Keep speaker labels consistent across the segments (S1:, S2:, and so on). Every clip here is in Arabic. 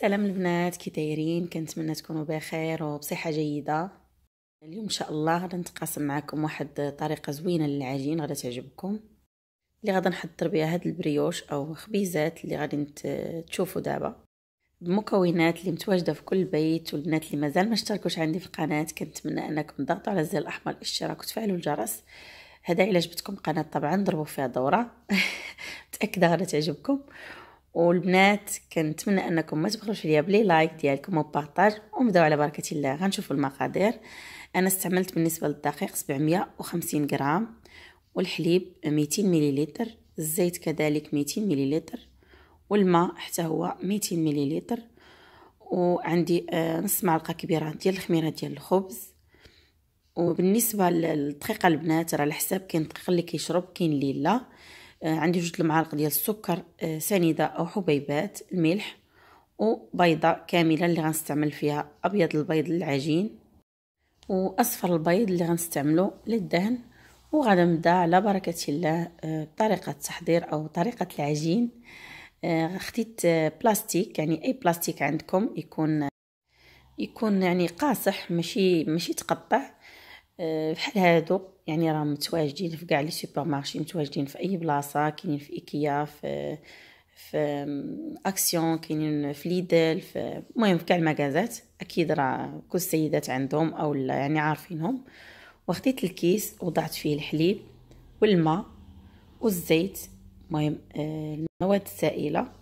S1: سلام البنات كي دايرين كنتمنى تكونوا بخير وبصحه جيده اليوم ان شاء الله غادي نتقاسم معكم واحد الطريقه زوينه للعجين غادي تعجبكم اللي غادي نحضر بها هاد البريوش او خبيزات اللي غادي تشوفوا دابا المكونات اللي متواجده في كل بيت والبنات اللي مازال ما اشتركوش عندي في القناه كنتمنى انكم تضغطوا على الزر الاحمر الاشتراك وتفعلوا الجرس هذا الا عجبتكم القناه طبعا ضربوا فيها دوره متاكده غادي تعجبكم والبنات كنتمنى انكم ما تبخلوش عليا بلي لايك ديالكم وبارطاج ونبداو على بركه الله غنشوفوا المقادير انا استعملت بالنسبه للدقيق 750 غرام والحليب 200 مليلتر الزيت كذلك 200 مليلتر والماء حتى هو 200 مليلتر وعندي آه، نص معلقه كبيره ديال الخميره ديال الخبز وبالنسبه للدقيقه البنات راه على حساب كاين الدقيق اللي كيشرب كاين اللي لا آه، عندي جوج المعالق ديال السكر آه، سنيده او حبيبات الملح وبيضه كامله اللي غنستعمل فيها ابيض البيض للعجين واصفر البيض اللي غنستعملو للدهن وغادي نبدا على بركه الله آه، بطريقه التحضير او طريقه العجين خديت بلاستيك يعني اي بلاستيك عندكم يكون يكون يعني قاصح ماشي ماشي تقطع آه، بحال هادو يعني راهم متواجدين في كاع لي سوبر مارشي متواجدين في اي بلاصه كاينين في ايكيا في في اكسيون كاينين في ليدل في المهم في كاع المغازات اكيد راه كل السيدات عندهم او يعني عارفينهم وخديت الكيس وضعت فيه الحليب والماء والزيت المهم آه، المواد السائله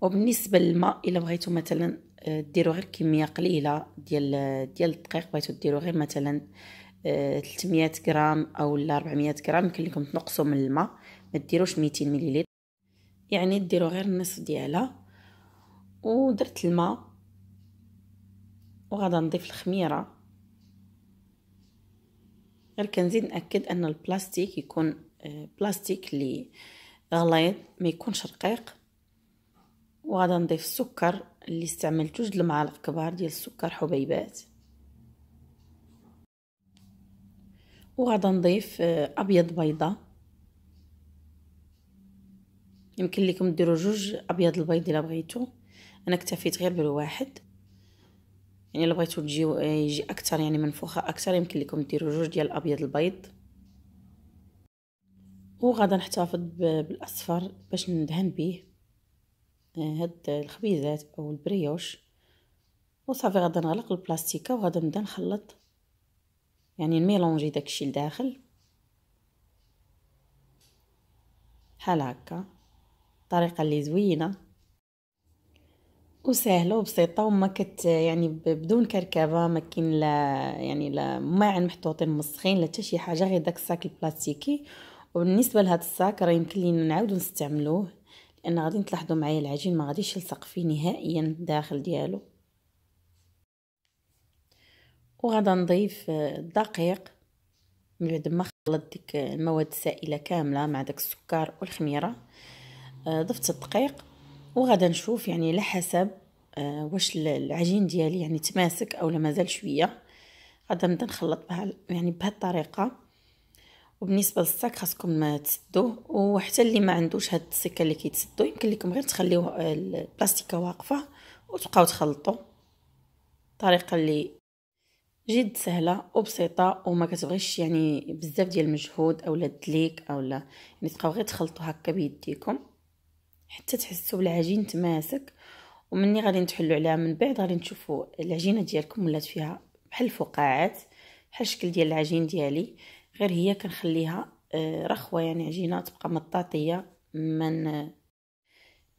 S1: وبالنسبه للماء الا بغيتو مثلا ديروا غير كميه قليله ديال ديال الدقيق بغيتو ديروا غير مثلا 300 آه، غرام او 400 غرام يمكن لكم تنقصوا من الماء ما ديروش 200 مليلتر يعني ديروا غير النصف ديالها ودرت الماء وغادا نضيف الخميره غير كنزيد ناكد ان البلاستيك يكون آه، بلاستيك اللي غليظ ما يكونش رقيق وغادا نضيف السكر اللي استعملت جوج المعالق كبار ديال السكر حبيبات وغادا نضيف آه، ابيض بيضه يمكن لكم ديروا جوج ابيض البيض الا بغيتو انا اكتفيت غير بالواحد يعني الا بغيتو تجي آه، يجي اكثر يعني منفوخه اكثر يمكن لكم ديروا جوج ديال الابيض البيض وغادا نحتفظ بالاصفر باش ندهن به آه، هاد الخبيزات او البريوش وصافي غادا نغلق البلاستيكه وغادا نبدا نخلط يعني نميلونجي داكشي لداخل بحال هكا الطريقه اللي زوينه وسهله وبسيطه وما كت يعني بدون كركبه ما كاين لا يعني لا ماعن محطوطين مسخين لا حتى شي حاجه غير داك الساك البلاستيكي وبالنسبه لهذا الساك راه يمكن لينا نعاودو نستعملوه لان غادي تلاحظوا معايا العجين ما غاديش يلصق فيه نهائيا الداخل ديالو وغادا نضيف آه، الدقيق من بعد ما خلطت ديك المواد السائله كامله مع داك السكر والخميره آه، ضفت الدقيق وغادا نشوف يعني على حسب آه، واش العجين ديالي يعني تماسك او مازال شويه غادا نبدا نخلط بها يعني بهالطريقه الطريقه وبالنسبه للصاك خاصكم تسدوه وحتى اللي ما عندوش هاد السكه اللي كيتسدو يمكن لكم غير تخليوه البلاستيكه واقفه وتبقاو تخلطوا طريقه اللي جد سهله وبسيطه وما كتبغيش يعني بزاف ديال المجهود اولا الدليك اولا يعني تبقاو غير تخلطوا هكا بيديكم حتى تحسوا بالعجين تماسك ومني غادي نتحلوا عليها من بعد غادي نشوفوا العجينه ديالكم ولات فيها بحال الفقاعات بحال الشكل ديال العجين ديالي غير هي كنخليها آه، رخوه يعني عجينه تبقى مطاطيه من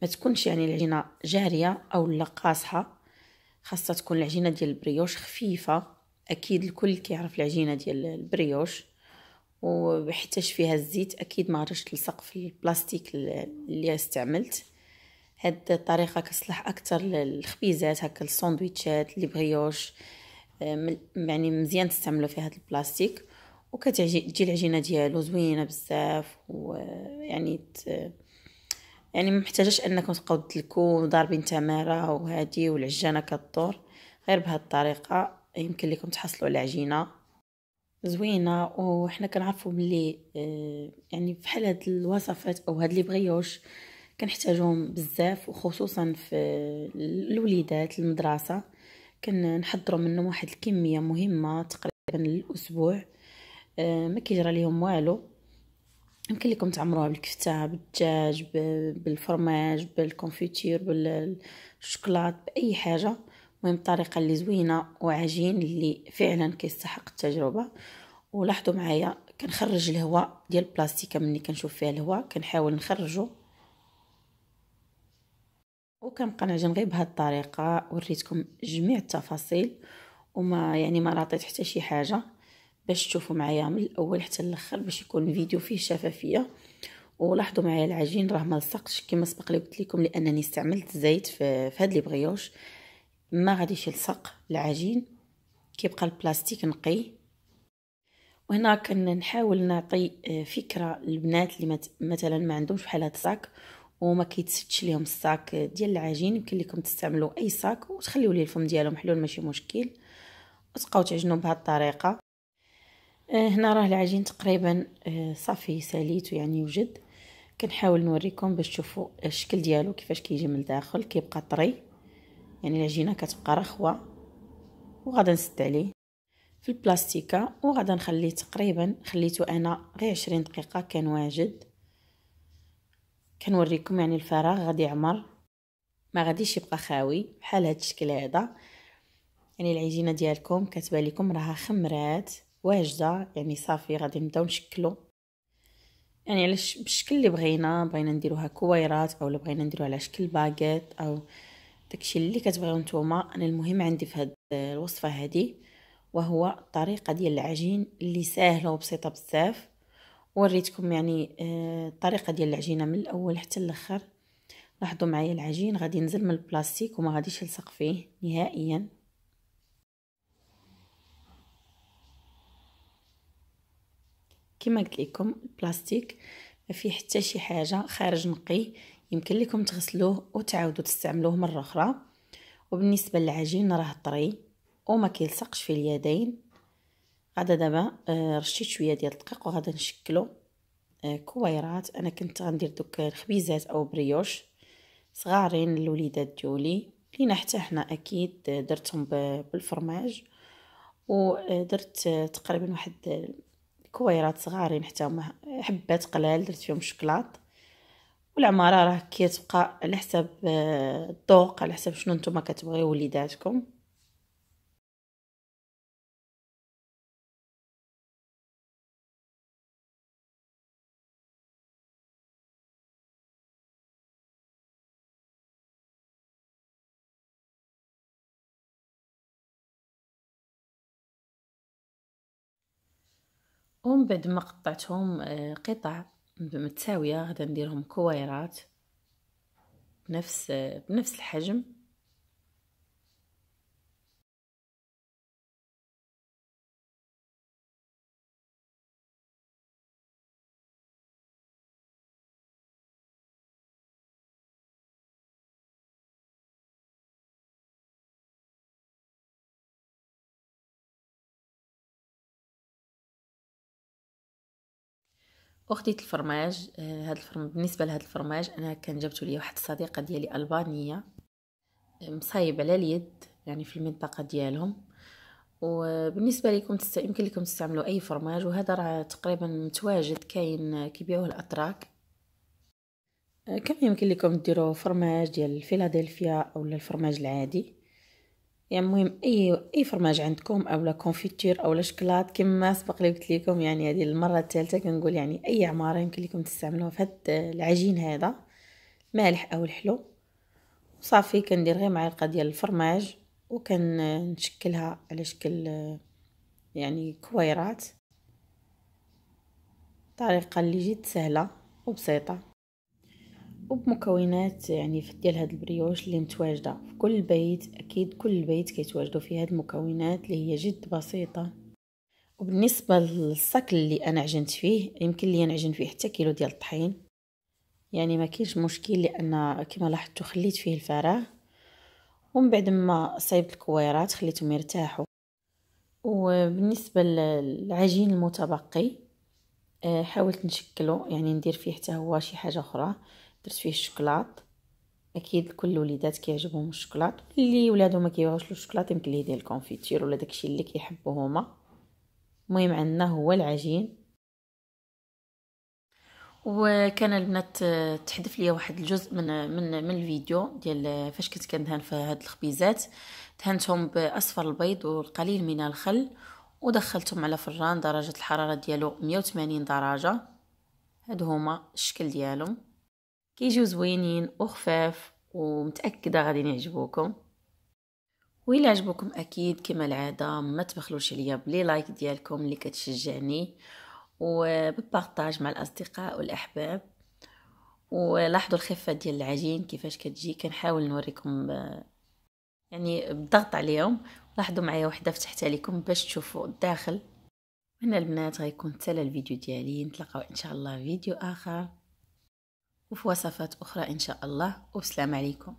S1: ما تكونش يعني العجينه جاريه او لا قاصحه خاصها تكون العجينه ديال البريوش خفيفه اكيد الكل كيعرف العجينه ديال البريوش وحيتاش فيها الزيت اكيد ما غاديش تلصق في البلاستيك اللي استعملت هاد الطريقه كتصلح اكثر للخبيزات هكا الساندويتشات لي بريوش آه، يعني مزيان تستعملوا فيها هاد البلاستيك وكتجي العجينه ديالو زوينه بزاف ويعني ت... يعني ما محتاجاش انكم تبقاو تدلكو ضاربين تماره وهادي والعجانه كدور غير بهاد الطريقه يمكن لكم تحصلوا على عجينه زوينه وحنا كنعرفوا بلي آه، يعني بحال هاد الوصفات او هاد لي بغيوش كنحتاجوهم بزاف وخصوصا في الوليدات المدرسه كنحضروا منهم واحد الكميه مهمه تقريبا للاسبوع آه، ما كيجرى ليهم والو يمكن لكم تعمروها بالكفته بالدجاج بالفرماج بالكونفيتير بالشوكولات باي حاجه المهم الطريقه اللي زوينه وعجين اللي فعلا كيستحق التجربه ولاحظوا معايا كنخرج الهواء ديال البلاستيكه مني كنشوف فيها الهواء كنحاول نخرجه وكنبقى نعجن غير بهاد الطريقه وريتكم جميع التفاصيل وما يعني ما راطيت حتى شي حاجه باش تشوفوا معايا من الاول حتى الاخر باش يكون الفيديو فيه شفافيه ولاحظوا معايا العجين راه ما لصقش كما سبق لي قلت لكم لانني استعملت الزيت في, في هاد لي بغيوش ما غاديش يلصق العجين كيبقى البلاستيك نقي وهنا كنحاول نعطي آه، فكره للبنات اللي مثلا ما عندهمش بحال هاد الصاك وما كيتسدش ليهم الصاك ديال العجين يمكن لكم تستعملوا اي صاك وتخليو ليه الفم ديالهم حلول ماشي مشكل وتبقاو تعجنوا بهذه الطريقه آه، هنا راه العجين تقريبا آه، صافي ساليت يعني وجد كنحاول نوريكم باش تشوفوا الشكل ديالو كيفاش كيجي من الداخل كيبقى طري يعني العجينه كتبقى رخوه وغادا نسد عليه في البلاستيكه وغادا نخليه تقريبا خليته انا غير 20 دقيقه كان واجد كنوريكم يعني الفراغ غادي يعمر ما غاديش يبقى خاوي بحال هذا الشكل هذا يعني العجينه ديالكم كتبان لكم راها خمرات واجده يعني صافي غادي نبداو نشكلو يعني على الشكل اللي بغينا بغينا نديروها كويرات او بغينا نديرو على شكل باغيت او داكشي اللي كتبغيو نتوما انا المهم عندي في هاد الوصفه هادي وهو الطريقه ديال العجين اللي ساهله وبسيطه بزاف وريتكم يعني الطريقه آه، ديال العجينه من الاول حتى الاخر لاحظوا معايا العجين غادي ينزل من البلاستيك وما غاديش يلصق فيه نهائيا كما قلت لكم البلاستيك ما فيه حتى شي حاجه خارج نقي يمكن لكم تغسلوه وتعاودوا تستعملوه مره اخرى وبالنسبه للعجين راه طري وما كيلصقش في اليدين غادا دابا آه، رشيت شويه ديال الدقيق وغادا نشكلو آه، كويرات انا كنت غندير دوك الخبيزات او بريوش صغارين للوليدات ديولي لينا حتى حنا اكيد درتهم بالفرماج ودرت آه، تقريبا واحد كويرات صغارين حتى هما حبات قلال درت فيهم الشكلاط والعماره راه كتبقى على حساب آه، الذوق على حساب شنو نتوما كتبغيو وليداتكم ومن بعد ما قطعتهم آه، قطع متساويه غادا نديرهم كويرات بنفس آه، بنفس الحجم اخديت الفرماج هذا آه، الفرم بالنسبه لهذا الفرماج انا كان جبته لي واحد الصديقه ديالي البانيه آه، مصايب على اليد يعني في المنطقه ديالهم وبالنسبه لكم تست... يمكن لكم تستعملوا اي فرماج وهذا راه تقريبا متواجد كاين كيبيعوه الاتراك آه، كما يمكن لكم ديروا فرماج ديال فيلادلفيا او الفرماج العادي يعني مهم اي اي فرماج عندكم اولا كونفيتير اولا شكلاط كما سبق لي قلت لكم يعني هذه المره الثالثه كنقول يعني اي عماره يمكن لكم تستعملوها في هاد العجين هذا مالح او الحلو وصافي كندير غير معلقه ديال الفرماج وكنشكلها على شكل يعني كويرات طريقه اللي جد سهله وبسيطه وبمكونات يعني ديال هاد البريوش اللي متواجده في كل بيت اكيد كل بيت كيتواجدوا فيه هاد المكونات اللي هي جد بسيطه وبالنسبه للصاك اللي انا عجنت فيه يمكن لي نعجن فيه حتى كيلو ديال الطحين يعني ما كاينش مشكل لان كما لاحظتوا خليت فيه الفراغ ومن بعد ما صايبت الكويرات خليتهم يرتاحوا وبالنسبه للعجين المتبقي آه، حاولت نشكله يعني ندير فيه حتى هو شي حاجه اخرى درت فيه الشكلاط اكيد كل الوليدات كيعجبهم الشكلاط اللي ولادهم ما كيبغيوش الشكلاط يمكن ليه ديال الكونفيتير ولا داكشي اللي كيحبوا هما المهم عندنا هو العجين وكان البنات تحذف ليا واحد الجزء من من من الفيديو ديال فاش كنت كندهن في هاد الخبيزات دهنتهم باصفر البيض والقليل من الخل ودخلتهم على فران درجه الحراره ديالو 180 درجه هادو هما الشكل ديالهم كيجيو زوينين وخفاف ومتاكده غادي يعجبوكم وإلا عجبوكم اكيد كما العاده ما تبخلوش عليا بلي لايك ديالكم اللي كتشجعني وببارطاج مع الاصدقاء والاحباب ولاحظوا الخفه ديال العجين كيفاش كتجي كنحاول نوريكم يعني بالضغط عليهم لاحظوا معايا وحده فتحتها لكم باش تشوفوا الداخل هنا البنات غيكون تلا الفيديو ديالي نتلاقاو ان شاء الله فيديو اخر وفي وصفات أخرى إن شاء الله والسلام عليكم